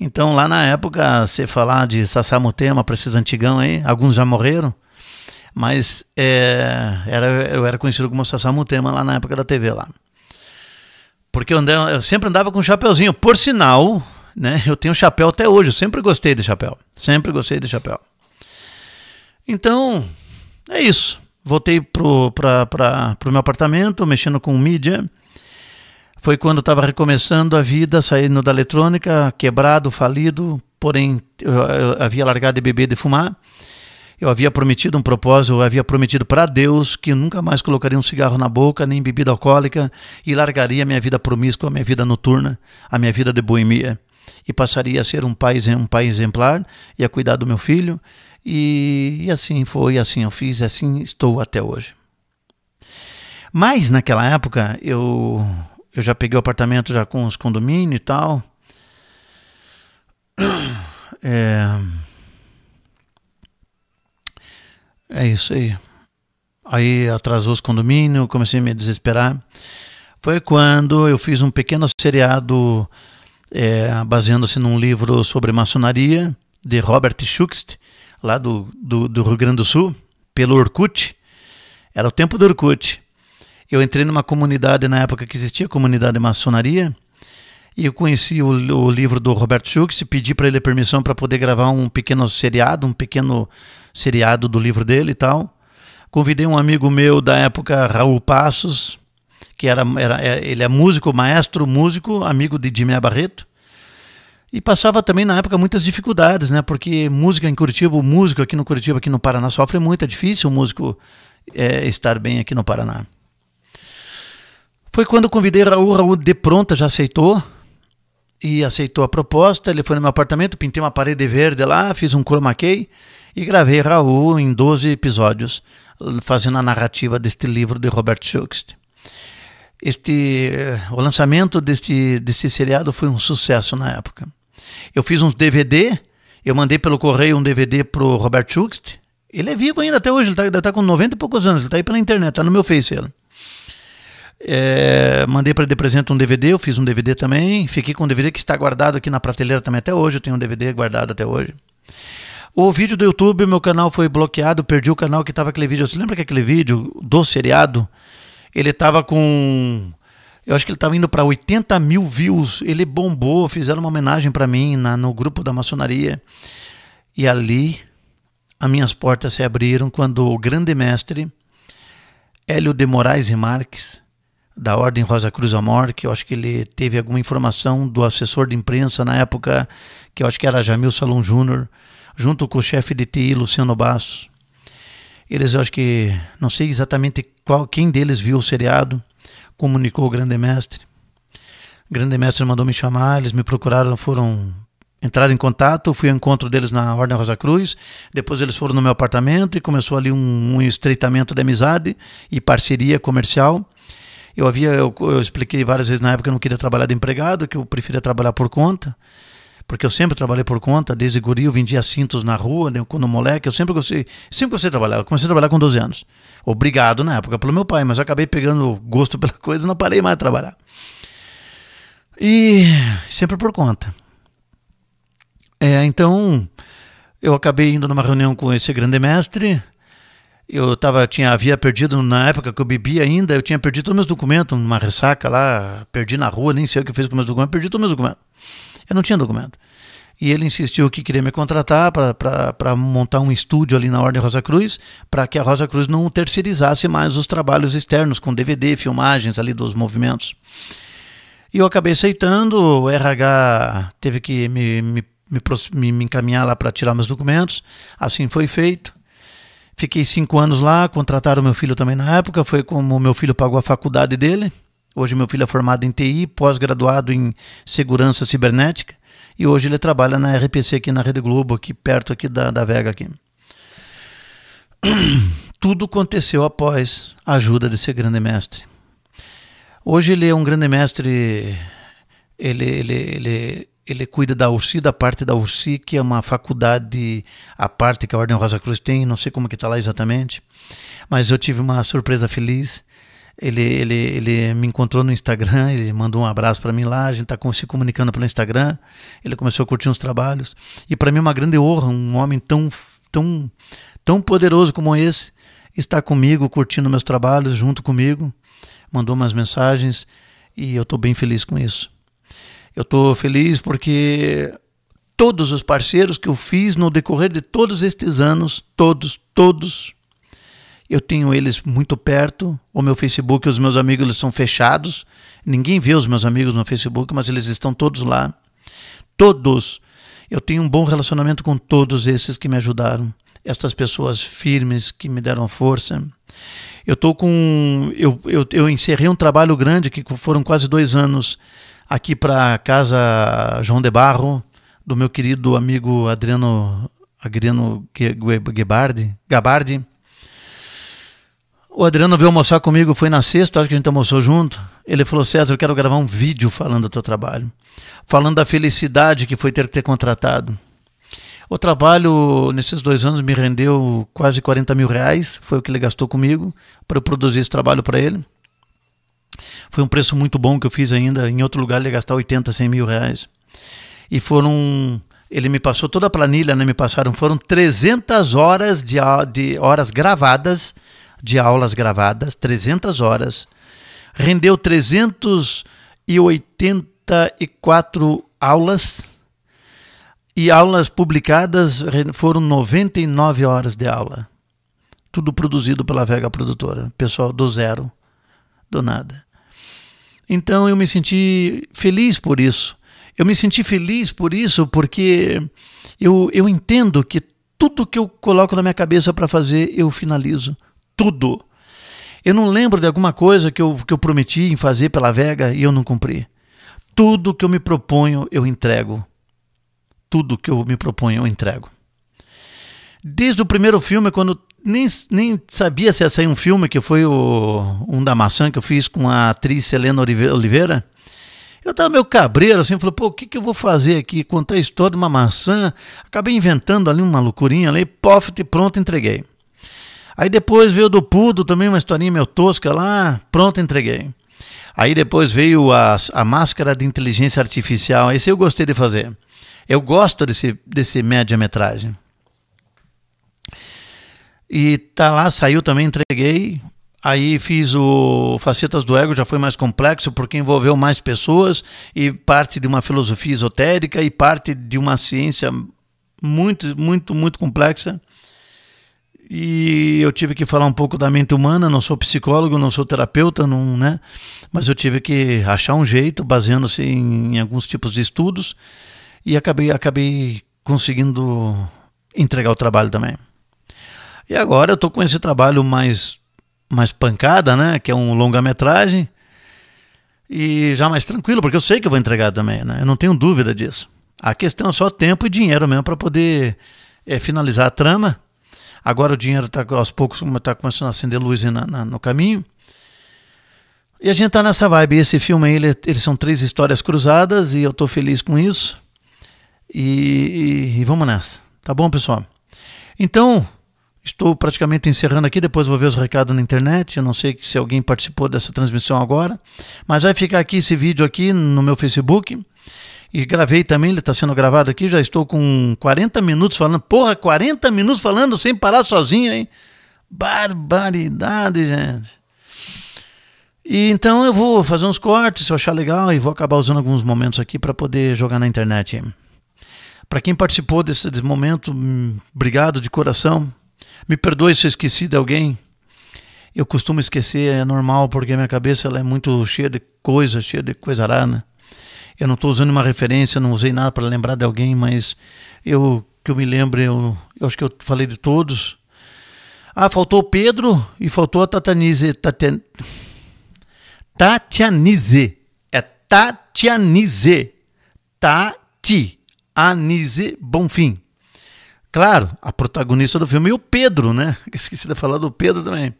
Então lá na época, você falar de Sassá Mutema para esses antigão aí, alguns já morreram, mas é, era, eu era conhecido como Sassamo Tema lá na época da TV lá. Porque eu, andava, eu sempre andava com um chapeuzinho. Por sinal, né, eu tenho chapéu até hoje. Eu sempre gostei de chapéu. Sempre gostei de chapéu. Então, é isso. Voltei pro, o meu apartamento, mexendo com mídia. Foi quando estava recomeçando a vida, saindo da eletrônica, quebrado, falido, porém eu, eu havia largado de beber e de fumar. Eu havia prometido um propósito, eu havia prometido para Deus que nunca mais colocaria um cigarro na boca, nem bebida alcoólica, e largaria a minha vida promíscua, a minha vida noturna, a minha vida de boemia, e passaria a ser um pai, um pai exemplar e a cuidar do meu filho. E, e assim foi, assim eu fiz, assim estou até hoje. Mas naquela época eu, eu já peguei o apartamento já com os condomínios e tal. É, é isso aí. Aí atrasou os condomínios, comecei a me desesperar. Foi quando eu fiz um pequeno seriado é, baseando-se num livro sobre maçonaria de Robert Schuxt, lá do, do, do, Rio Grande do Sul, pelo Orkut. Era o tempo do Orkut. Eu entrei numa comunidade na época que existia comunidade de maçonaria e eu conheci o, o livro do Roberto Schultz e pedi para ele permissão para poder gravar um pequeno seriado, um pequeno seriado do livro dele e tal. Convidei um amigo meu da época, Raul Passos, que era, era é, ele é músico, maestro, músico, amigo de Dime Barreto. E passava também na época muitas dificuldades, né? Porque música em Curitiba, o músico aqui no Curitiba, aqui no Paraná, sofre muito, é difícil o músico é, estar bem aqui no Paraná. Foi quando convidei Raul, Raul de pronta já aceitou, e aceitou a proposta. Ele foi no meu apartamento, pintei uma parede verde lá, fiz um chroma key e gravei Raul em 12 episódios, fazendo a narrativa deste livro de Robert Schuxt. Este, eh, o lançamento deste, deste seriado foi um sucesso na época. Eu fiz uns DVD, eu mandei pelo correio um DVD pro Robert Schuxt. Ele é vivo ainda até hoje, ele está tá com 90 e poucos anos, ele está aí pela internet, está no meu Face ele. É, mandei para de presente um DVD, eu fiz um DVD também. Fiquei com um DVD que está guardado aqui na prateleira também até hoje. Eu tenho um DVD guardado até hoje. O vídeo do YouTube, meu canal foi bloqueado, perdi o canal que estava aquele vídeo. Você lembra que aquele vídeo do seriado? Ele estava com. Eu acho que ele estava indo para 80 mil views. Ele bombou, fizeram uma homenagem para mim na, no grupo da maçonaria. E ali, as minhas portas se abriram quando o grande mestre Hélio de Moraes e Marques da Ordem Rosa Cruz Amor, que eu acho que ele teve alguma informação do assessor de imprensa na época, que eu acho que era Jamil Salom Júnior, junto com o chefe de TI, Luciano Basso Eles, eu acho que, não sei exatamente qual, quem deles viu o seriado, comunicou o grande mestre. O grande mestre mandou me chamar, eles me procuraram, foram entraram em contato, fui ao encontro deles na Ordem Rosa Cruz, depois eles foram no meu apartamento e começou ali um, um estreitamento de amizade e parceria comercial eu havia, eu, eu expliquei várias vezes na época que eu não queria trabalhar de empregado, que eu preferia trabalhar por conta porque eu sempre trabalhei por conta, desde guri eu vendia cintos na rua, né, quando moleque, eu sempre gostei, sempre gostei de trabalhar, eu comecei a trabalhar com 12 anos, obrigado na época pelo meu pai, mas eu acabei pegando gosto pela coisa e não parei mais de trabalhar. E sempre por conta. É, então, eu acabei indo numa reunião com esse grande mestre, eu tava, tinha, havia perdido, na época que eu bebi ainda, eu tinha perdido todos meus documentos, numa ressaca lá, perdi na rua, nem sei o que fez com meus documentos, perdi todos meus documentos. Eu não tinha documento. E ele insistiu que queria me contratar para montar um estúdio ali na Ordem Rosa Cruz, para que a Rosa Cruz não terceirizasse mais os trabalhos externos, com DVD, filmagens ali dos movimentos. E eu acabei aceitando, o RH teve que me, me, me, me encaminhar lá para tirar meus documentos, assim foi feito. Fiquei cinco anos lá, contrataram meu filho também na época, foi como meu filho pagou a faculdade dele. Hoje meu filho é formado em TI, pós-graduado em segurança cibernética e hoje ele trabalha na RPC aqui na Rede Globo, aqui perto aqui da, da Vega aqui. Tudo aconteceu após a ajuda desse grande mestre. Hoje ele é um grande mestre, ele, ele, ele ele cuida da UCI, da parte da UCI, que é uma faculdade à parte que a Ordem Rosa Cruz tem, não sei como que está lá exatamente, mas eu tive uma surpresa feliz. Ele, ele, ele me encontrou no Instagram, ele mandou um abraço para mim lá, a gente está se comunicando pelo Instagram, ele começou a curtir uns trabalhos, e para mim é uma grande honra, um homem tão, tão, tão poderoso como esse, estar comigo, curtindo meus trabalhos, junto comigo, mandou umas mensagens, e eu estou bem feliz com isso. Eu estou feliz porque todos os parceiros que eu fiz no decorrer de todos estes anos, todos, todos, eu tenho eles muito perto. O meu Facebook, os meus amigos, eles são fechados. Ninguém vê os meus amigos no Facebook, mas eles estão todos lá. Todos. Eu tenho um bom relacionamento com todos esses que me ajudaram. Estas pessoas firmes que me deram força. Eu tô com. Eu, eu, eu encerrei um trabalho grande que foram quase dois anos aqui para casa João de Barro, do meu querido amigo Adriano, Adriano Gebardi, Gabardi. O Adriano veio almoçar comigo, foi na sexta, acho que a gente almoçou junto. Ele falou: César, eu quero gravar um vídeo falando do teu trabalho, falando da felicidade que foi ter que ter contratado. O trabalho nesses dois anos me rendeu quase 40 mil reais, foi o que ele gastou comigo para eu produzir esse trabalho para ele. Foi um preço muito bom que eu fiz ainda. Em outro lugar, ele ia gastar 80, 100 mil reais. E foram. Ele me passou toda a planilha, né? Me passaram. Foram 300 horas de, de horas gravadas, de aulas gravadas, 300 horas. Rendeu 384 aulas e aulas publicadas foram 99 horas de aula. Tudo produzido pela Vega Produtora, pessoal do zero, do nada. Então eu me senti feliz por isso. Eu me senti feliz por isso porque eu, eu entendo que tudo que eu coloco na minha cabeça para fazer, eu finalizo. Tudo. Eu não lembro de alguma coisa que eu, que eu prometi em fazer pela Vega e eu não cumpri. Tudo que eu me proponho, eu entrego. Tudo que eu me proponho, eu entrego. Desde o primeiro filme, quando nem, nem sabia se ia sair um filme que foi o, um da maçã que eu fiz com a atriz Helena Oliveira. Eu estava meio cabreiro, assim, falei, pô, o que, que eu vou fazer aqui? Contar a história de uma maçã. Acabei inventando ali uma loucurinha ali, pof, e pronto, entreguei. Aí depois veio do Pudo também, uma historinha meio tosca lá, pronto, entreguei. Aí depois veio a, a máscara de inteligência artificial, esse eu gostei de fazer. Eu gosto desse, desse média-metragem. E tá lá, saiu também, entreguei. Aí fiz o Facetas do Ego, já foi mais complexo porque envolveu mais pessoas e parte de uma filosofia esotérica e parte de uma ciência muito, muito, muito complexa. E eu tive que falar um pouco da mente humana, não sou psicólogo, não sou terapeuta, não, né? Mas eu tive que achar um jeito, baseando-se em, em alguns tipos de estudos, e acabei, acabei conseguindo entregar o trabalho também. E agora eu estou com esse trabalho mais, mais pancada, né? Que é um longa-metragem. E já mais tranquilo, porque eu sei que eu vou entregar também, né? Eu não tenho dúvida disso. A questão é só tempo e dinheiro mesmo para poder é, finalizar a trama. Agora o dinheiro está aos poucos tá começando a acender luz na, na, no caminho. E a gente tá nessa vibe. Esse filme aí, ele, é, eles são três histórias cruzadas e eu tô feliz com isso. E, e, e vamos nessa. Tá bom, pessoal? Então, Estou praticamente encerrando aqui, depois vou ver os recados na internet. Eu não sei se alguém participou dessa transmissão agora, mas vai ficar aqui esse vídeo aqui no meu Facebook. E gravei também, ele está sendo gravado aqui, já estou com 40 minutos falando. Porra, 40 minutos falando sem parar sozinho, hein? Barbaridade, gente. E então eu vou fazer uns cortes, se eu achar legal, e vou acabar usando alguns momentos aqui para poder jogar na internet. Para quem participou desse, desse momento, hum, obrigado de coração. Me perdoe se eu esqueci de alguém. Eu costumo esquecer, é normal, porque minha cabeça ela é muito cheia de coisa, cheia de coisa né? Eu não estou usando uma referência, não usei nada para lembrar de alguém, mas eu que eu me lembro, eu, eu acho que eu falei de todos. Ah, faltou o Pedro e faltou a Tatanize. Tatianize. É Tatianize. Tati. Anize Bonfim. Claro, a protagonista do filme e o Pedro, né? Esqueci de falar do Pedro também.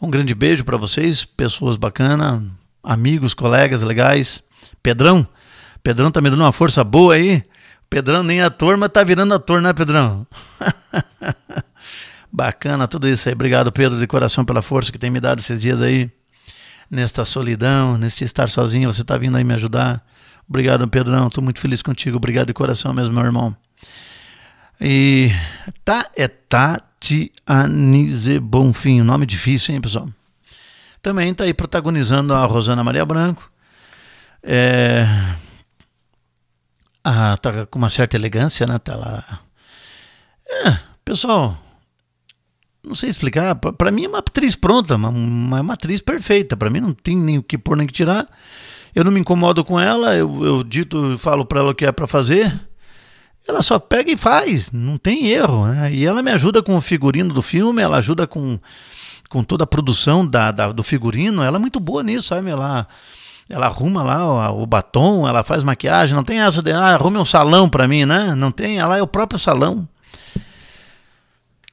Um grande beijo para vocês, pessoas bacanas, amigos, colegas legais. Pedrão, Pedrão tá me dando uma força boa aí. Pedrão nem ator, mas tá virando ator, né, Pedrão? Bacana tudo isso aí. Obrigado, Pedro, de coração pela força que tem me dado esses dias aí. Nesta solidão, nesse estar sozinho, você tá vindo aí me ajudar. Obrigado, Pedrão. Tô muito feliz contigo. Obrigado de coração mesmo, meu irmão. E tá é Tatianize Bonfim, nome difícil, hein, pessoal? Também está aí protagonizando a Rosana Maria Branco. É, ah, tá com uma certa elegância, né? Tá lá. É, pessoal, não sei explicar. Para mim é uma atriz pronta, uma, uma atriz perfeita. Para mim não tem nem o que pôr nem o que tirar. Eu não me incomodo com ela. Eu, eu dito, falo para ela o que é para fazer ela só pega e faz, não tem erro. Né? E ela me ajuda com o figurino do filme, ela ajuda com, com toda a produção da, da do figurino, ela é muito boa nisso, sabe? Ela, ela arruma lá o, o batom, ela faz maquiagem, não tem essa de, ah, arrume um salão para mim, né? Não tem, ela é o próprio salão.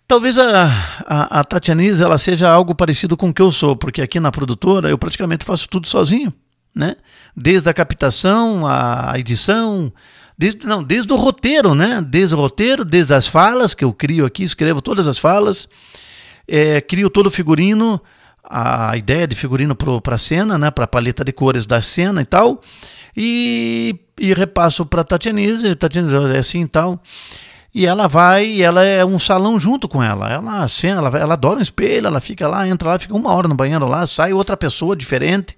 Talvez a, a, a Tatianise ela seja algo parecido com o que eu sou, porque aqui na produtora eu praticamente faço tudo sozinho, né? Desde a captação, a edição, Desde, não, desde o roteiro, né? Desde o roteiro, desde as falas que eu crio aqui, escrevo todas as falas, é, crio todo o figurino, a ideia de figurino para a cena, né? Para a paleta de cores da cena e tal. E, e repasso para Tatianise, Tatianise é assim e tal. E ela vai, e ela é um salão junto com ela. Ela é cena, ela, ela adora um espelho, ela fica lá, entra lá, fica uma hora no banheiro lá, sai outra pessoa diferente.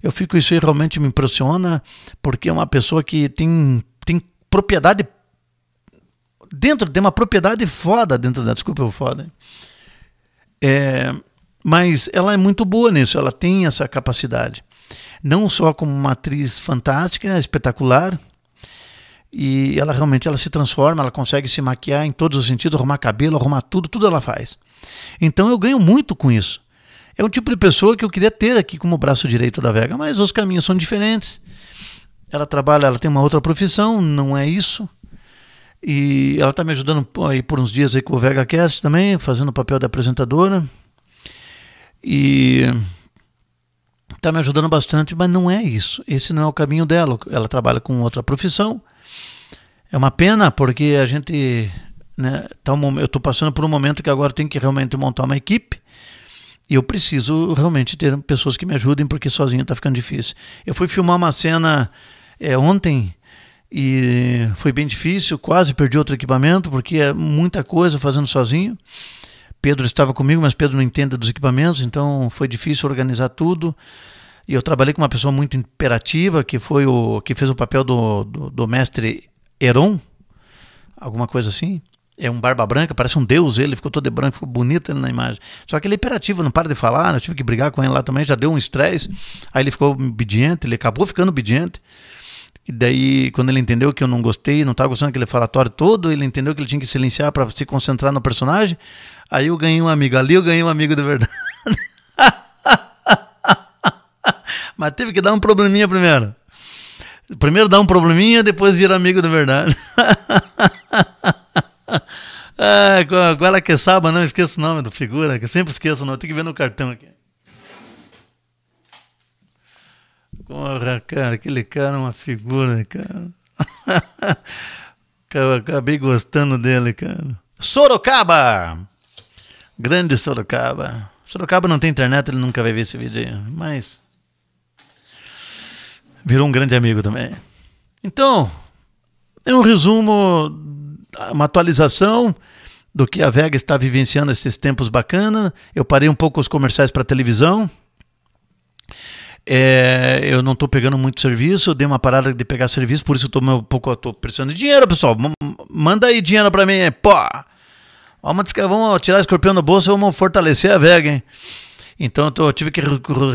Eu fico isso aí realmente me impressiona, porque é uma pessoa que tem propriedade dentro de uma propriedade foda dentro da desculpa eu foda né? é, mas ela é muito boa nisso ela tem essa capacidade não só como uma atriz fantástica espetacular e ela realmente ela se transforma ela consegue se maquiar em todos os sentidos arrumar cabelo arrumar tudo tudo ela faz então eu ganho muito com isso é um tipo de pessoa que eu queria ter aqui como braço direito da Vega mas os caminhos são diferentes ela trabalha, ela tem uma outra profissão, não é isso. E ela está me ajudando aí por uns dias aí com o VegaCast também, fazendo o papel da apresentadora. E está me ajudando bastante, mas não é isso. Esse não é o caminho dela. Ela trabalha com outra profissão. É uma pena porque a gente, né, tá um, eu estou passando por um momento que agora tem que realmente montar uma equipe. E eu preciso realmente ter pessoas que me ajudem porque sozinho está ficando difícil. Eu fui filmar uma cena é, ontem e foi bem difícil, quase perdi outro equipamento, porque é muita coisa fazendo sozinho. Pedro estava comigo, mas Pedro não entende dos equipamentos, então foi difícil organizar tudo. E eu trabalhei com uma pessoa muito imperativa, que foi o que fez o papel do, do, do mestre Heron, alguma coisa assim. É um barba branca, parece um deus ele, ficou todo de branco, ficou bonito ele na imagem. Só que ele é imperativo, não para de falar, eu tive que brigar com ele lá também, já deu um estresse. Aí ele ficou obediente, ele acabou ficando obediente. E daí, quando ele entendeu que eu não gostei, não estava gostando daquele falatório todo, ele entendeu que ele tinha que silenciar para se concentrar no personagem. Aí eu ganhei um amigo. Ali eu ganhei um amigo de verdade. Mas teve que dar um probleminha primeiro. Primeiro dá um probleminha, depois vira amigo de verdade. ah, agora é que é sábado, não esqueço o nome do figura, que eu sempre esqueço, não. Tem que ver no cartão aqui. Porra, cara, aquele cara é uma figura, cara. Eu acabei gostando dele, cara. Sorocaba! Grande Sorocaba. Sorocaba não tem internet, ele nunca vai ver esse vídeo aí, mas. Virou um grande amigo também. Então, é um resumo, uma atualização do que a Vega está vivenciando esses tempos bacana. Eu parei um pouco os comerciais para televisão. É, eu não estou pegando muito serviço, eu dei uma parada de pegar serviço, por isso eu estou um pouco tô precisando de dinheiro, pessoal. manda aí dinheiro para mim, pô. Vamos, vamos tirar escorpião do bolso, vamos fortalecer a vega, hein? Então eu, tô, eu, tive que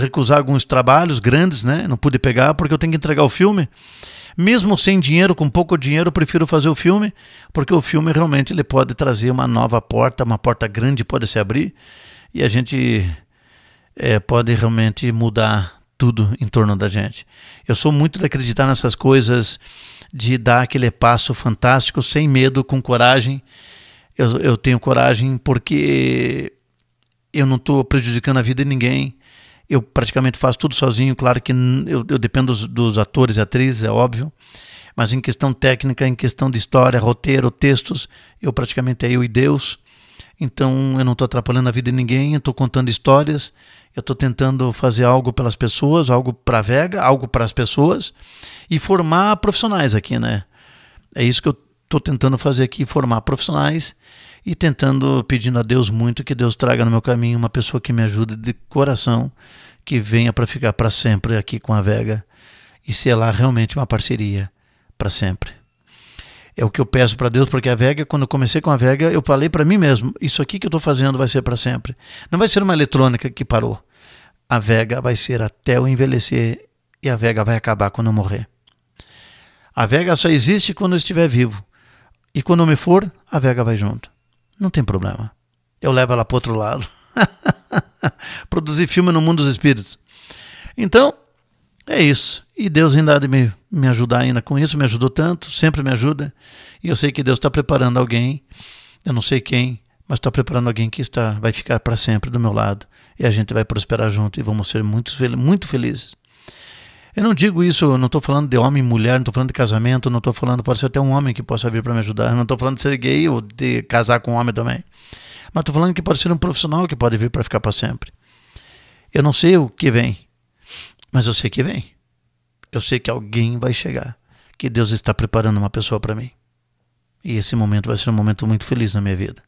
recusar alguns trabalhos grandes, né? Não pude pegar porque eu tenho que entregar o filme. Mesmo sem dinheiro, com pouco dinheiro, eu prefiro fazer o filme, porque o filme realmente ele pode trazer uma nova porta, uma porta grande pode se abrir e a gente é, pode realmente mudar tudo em torno da gente. Eu sou muito de acreditar nessas coisas, de dar aquele passo fantástico, sem medo, com coragem. Eu, eu tenho coragem porque eu não estou prejudicando a vida de ninguém. Eu praticamente faço tudo sozinho. Claro que eu, eu dependo dos, dos atores e atrizes, é óbvio. Mas em questão técnica, em questão de história, roteiro, textos, eu praticamente é eu e Deus. Então eu não estou atrapalhando a vida de ninguém, eu estou contando histórias eu estou tentando fazer algo pelas pessoas, algo para a Vega, algo para as pessoas e formar profissionais aqui, né? É isso que eu estou tentando fazer aqui, formar profissionais e tentando, pedindo a Deus muito que Deus traga no meu caminho uma pessoa que me ajude de coração, que venha para ficar para sempre aqui com a Vega e lá realmente uma parceria para sempre. É o que eu peço para Deus, porque a Vega, quando eu comecei com a Vega, eu falei para mim mesmo: isso aqui que eu estou fazendo vai ser para sempre. Não vai ser uma eletrônica que parou. A Vega vai ser até eu envelhecer e a Vega vai acabar quando eu morrer. A Vega só existe quando eu estiver vivo. E quando eu me for, a Vega vai junto. Não tem problema. Eu levo ela para outro lado. Produzir filme no mundo dos espíritos. Então, é isso. E Deus ainda há de me, me ajudar ainda com isso, me ajudou tanto, sempre me ajuda. E eu sei que Deus está preparando alguém, eu não sei quem, mas está preparando alguém que está vai ficar para sempre do meu lado. E a gente vai prosperar junto e vamos ser muito, muito felizes. Eu não digo isso, não estou falando de homem e mulher, não estou falando de casamento, não estou falando, pode ser até um homem que possa vir para me ajudar. Eu não estou falando de ser gay ou de casar com um homem também. Mas estou falando que pode ser um profissional que pode vir para ficar para sempre. Eu não sei o que vem, mas eu sei que vem eu sei que alguém vai chegar, que Deus está preparando uma pessoa para mim. E esse momento vai ser um momento muito feliz na minha vida,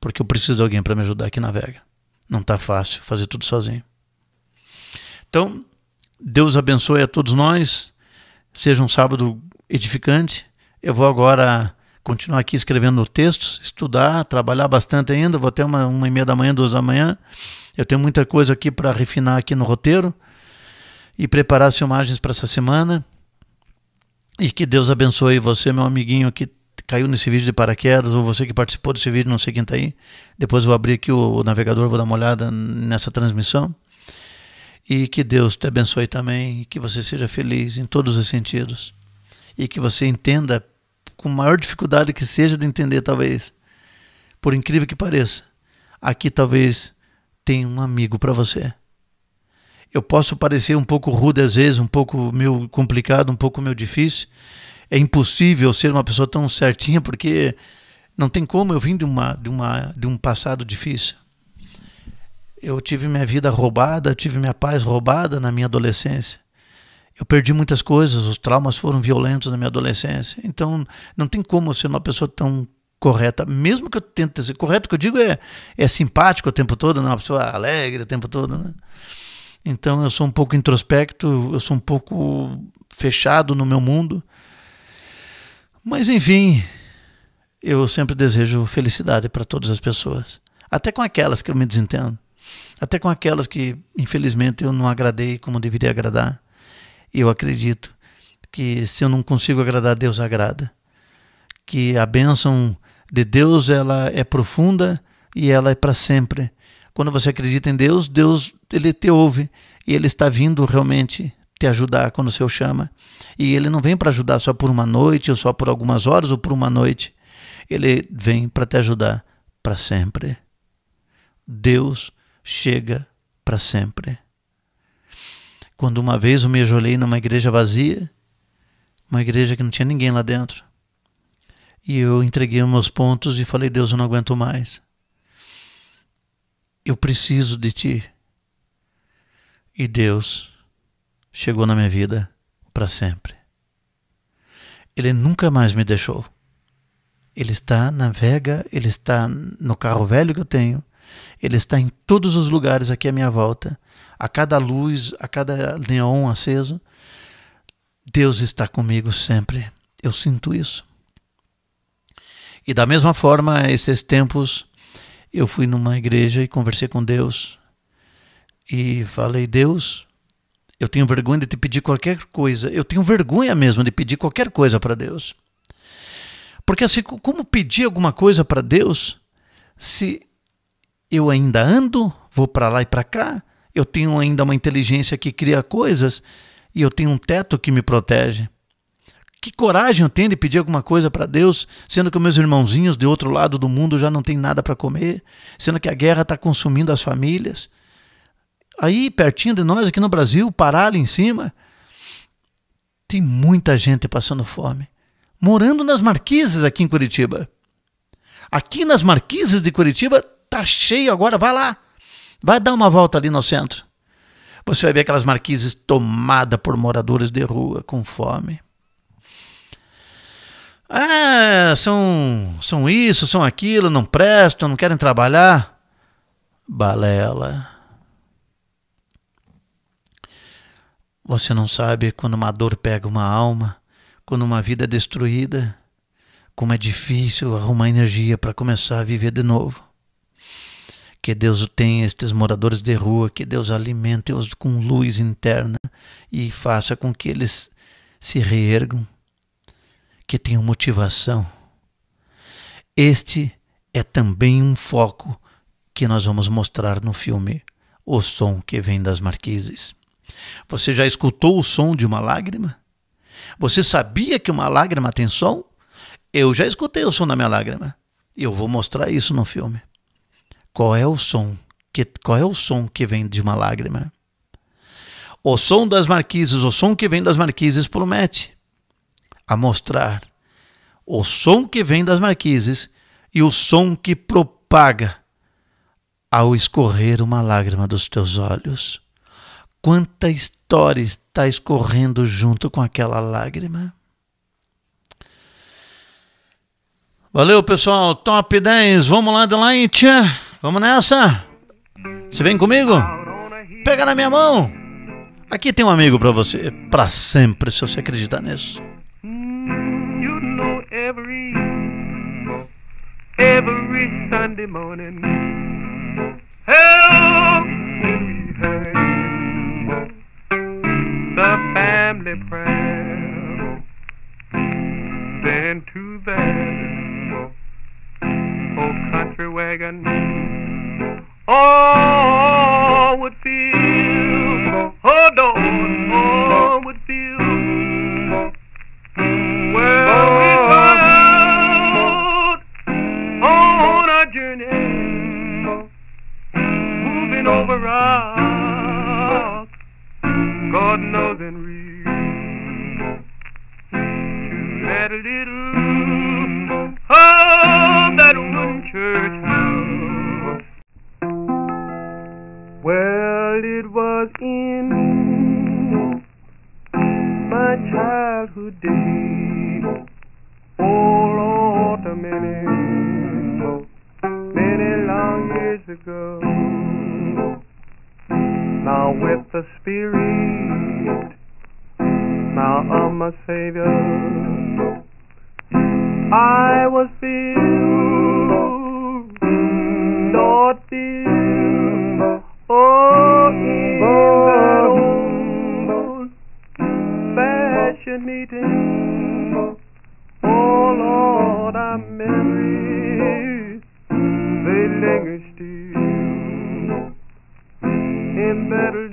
porque eu preciso de alguém para me ajudar aqui na Vega. Não está fácil fazer tudo sozinho. Então, Deus abençoe a todos nós. Seja um sábado edificante. Eu vou agora continuar aqui escrevendo textos, estudar, trabalhar bastante ainda. Vou até uma, uma e meia da manhã, duas da manhã. Eu tenho muita coisa aqui para refinar aqui no roteiro e preparar as filmagens para essa semana. E que Deus abençoe você, meu amiguinho, que caiu nesse vídeo de paraquedas, ou você que participou desse vídeo, não sei quem está aí. Depois vou abrir aqui o, navegador, vou dar uma olhada nessa transmissão. E que Deus te abençoe também, e que você seja feliz em todos os sentidos. E que você entenda, com maior dificuldade que seja de entender, talvez, por incrível que pareça, aqui talvez tem um amigo para você eu posso parecer um pouco rude às vezes, um pouco meu complicado, um pouco meu difícil. É impossível ser uma pessoa tão certinha porque não tem como eu vim de uma de uma de um passado difícil. Eu tive minha vida roubada, tive minha paz roubada na minha adolescência. Eu perdi muitas coisas, os traumas foram violentos na minha adolescência. Então, não tem como eu ser uma pessoa tão correta, mesmo que eu tente ser correto, o que eu digo é é simpático o tempo todo, é uma pessoa alegre o tempo todo, né? Então eu sou um pouco introspecto, eu sou um pouco fechado no meu mundo. Mas enfim, eu sempre desejo felicidade para todas as pessoas, até com aquelas que eu me desentendo, até com aquelas que infelizmente eu não agradei como deveria agradar. Eu acredito que se eu não consigo agradar, Deus agrada. Que a bênção de Deus ela é profunda e ela é para sempre quando você acredita em Deus, Deus ele te ouve e ele está vindo realmente te ajudar quando o Senhor chama. E ele não vem para ajudar só por uma noite, ou só por algumas horas, ou por uma noite. Ele vem para te ajudar para sempre. Deus chega para sempre. Quando uma vez eu me ajoelhei numa igreja vazia, uma igreja que não tinha ninguém lá dentro, e eu entreguei meus pontos e falei: Deus, eu não aguento mais eu preciso de ti. E Deus chegou na minha vida para sempre. Ele nunca mais me deixou. Ele está na Vega, ele está no carro velho que eu tenho, ele está em todos os lugares aqui à minha volta, a cada luz, a cada neon aceso. Deus está comigo sempre. Eu sinto isso. E da mesma forma, esses tempos eu fui numa igreja e conversei com Deus e falei: Deus, eu tenho vergonha de te pedir qualquer coisa. Eu tenho vergonha mesmo de pedir qualquer coisa para Deus. Porque assim, como pedir alguma coisa para Deus se eu ainda ando, vou para lá e para cá, eu tenho ainda uma inteligência que cria coisas e eu tenho um teto que me protege? Que coragem eu tenho de pedir alguma coisa para Deus, sendo que meus irmãozinhos de outro lado do mundo já não têm nada para comer, sendo que a guerra está consumindo as famílias. Aí, pertinho de nós, aqui no Brasil, Pará ali em cima, tem muita gente passando fome. Morando nas marquises aqui em Curitiba. Aqui nas marquises de Curitiba tá cheio agora, vai lá. Vai dar uma volta ali no centro. Você vai ver aquelas marquises tomadas por moradores de rua com fome. Ah, são, são isso, são aquilo, não prestam, não querem trabalhar. Balela. Você não sabe quando uma dor pega uma alma, quando uma vida é destruída, como é difícil arrumar energia para começar a viver de novo. Que Deus tenha estes moradores de rua, que Deus alimente-os com luz interna e faça com que eles se reergam que tenham motivação. Este é também um foco que nós vamos mostrar no filme O Som que Vem das Marquises. Você já escutou o som de uma lágrima? Você sabia que uma lágrima tem som? Eu já escutei o som da minha lágrima. E eu vou mostrar isso no filme. Qual é o som? Que, qual é o som que vem de uma lágrima? O som das marquises, o som que vem das marquises promete a mostrar o som que vem das marquises e o som que propaga ao escorrer uma lágrima dos teus olhos. Quanta história está escorrendo junto com aquela lágrima? Valeu, pessoal. Top 10. Vamos lá, Delight. Vamos nessa. Você vem comigo? Pega na minha mão. Aqui tem um amigo para você, para sempre, se você acreditar nisso. every, every Sunday morning. Help me heard the family prayer. Then to that old country wagon, all would feel, oh, no, all would feel. talk, God knows in reason, that little home, that old church house. Well, it was in my childhood days, oh Lord, a many long years ago now with the Spirit, now of my Savior. I was filled, not filled, oh, in that old fashioned meeting. Oh Lord, I'm merry, they linger. better